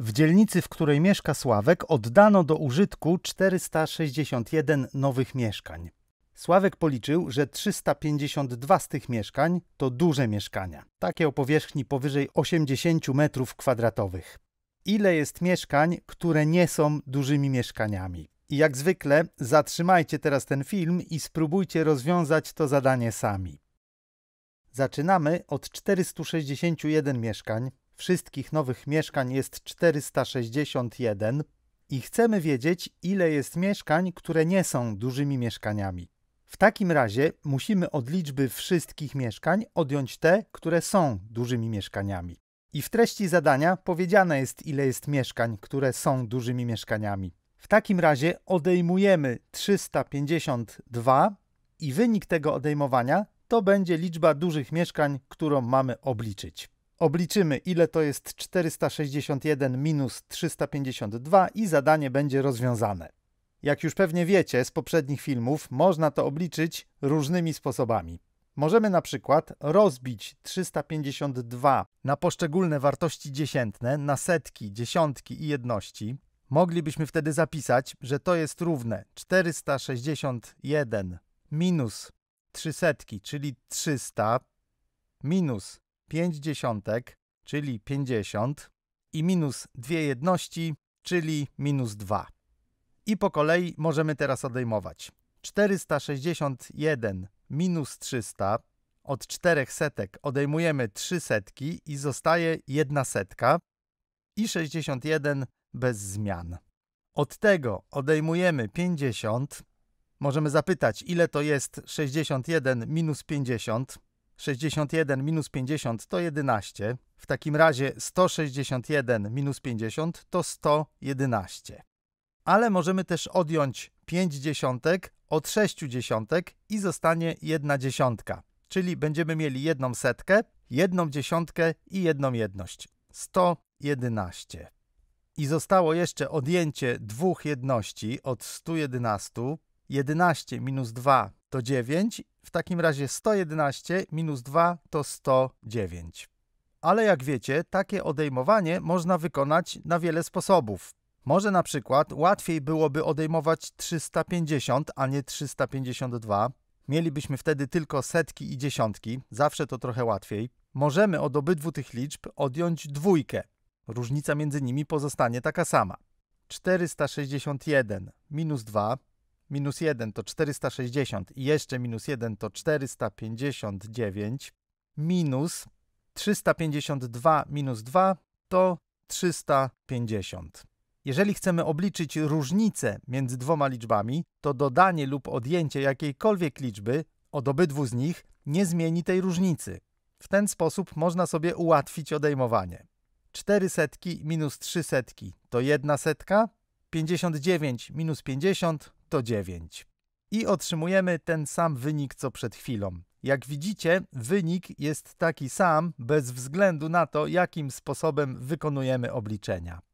W dzielnicy, w której mieszka Sławek, oddano do użytku 461 nowych mieszkań. Sławek policzył, że 352 z tych mieszkań to duże mieszkania, takie o powierzchni powyżej 80 m2. Ile jest mieszkań, które nie są dużymi mieszkaniami? I jak zwykle, zatrzymajcie teraz ten film i spróbujcie rozwiązać to zadanie sami. Zaczynamy od 461 mieszkań, wszystkich nowych mieszkań jest 461 i chcemy wiedzieć, ile jest mieszkań, które nie są dużymi mieszkaniami. W takim razie musimy od liczby wszystkich mieszkań odjąć te, które są dużymi mieszkaniami. I w treści zadania powiedziane jest, ile jest mieszkań, które są dużymi mieszkaniami. W takim razie odejmujemy 352 i wynik tego odejmowania to będzie liczba dużych mieszkań, którą mamy obliczyć. Obliczymy, ile to jest 461 minus 352 i zadanie będzie rozwiązane. Jak już pewnie wiecie z poprzednich filmów, można to obliczyć różnymi sposobami. Możemy na przykład rozbić 352 na poszczególne wartości dziesiętne, na setki, dziesiątki i jedności. Moglibyśmy wtedy zapisać, że to jest równe 461 minus 3 setki, czyli 300, minus 5 dziesiątek, czyli 50 i minus 2 jedności, czyli minus 2. I po kolei możemy teraz odejmować. 461 minus 300 od czterech setek odejmujemy 3 setki i zostaje 1 setka i 61 bez zmian. Od tego odejmujemy 50. Możemy zapytać, ile to jest 61 minus 50. 61 minus 50 to 11. W takim razie 161 minus 50 to 111. Ale możemy też odjąć 5 dziesiątek od 6 dziesiątek i zostanie 1 dziesiątka. Czyli będziemy mieli jedną setkę, jedną dziesiątkę i jedną jedność. 111. I zostało jeszcze odjęcie dwóch jedności od 111, 11 minus 2 to 9. W takim razie 111 minus 2 to 109. Ale jak wiecie, takie odejmowanie można wykonać na wiele sposobów. Może na przykład łatwiej byłoby odejmować 350, a nie 352. Mielibyśmy wtedy tylko setki i dziesiątki, zawsze to trochę łatwiej. Możemy od obydwu tych liczb odjąć dwójkę. Różnica między nimi pozostanie taka sama. 461 minus 2 minus 1 to 460 i jeszcze minus 1 to 459, minus 352 minus 2 to 350. Jeżeli chcemy obliczyć różnicę między dwoma liczbami, to dodanie lub odjęcie jakiejkolwiek liczby od obydwu z nich nie zmieni tej różnicy. W ten sposób można sobie ułatwić odejmowanie. 4 setki minus 3 setki to jedna setka, 59 minus 50 to 9. I otrzymujemy ten sam wynik co przed chwilą. Jak widzicie, wynik jest taki sam bez względu na to, jakim sposobem wykonujemy obliczenia.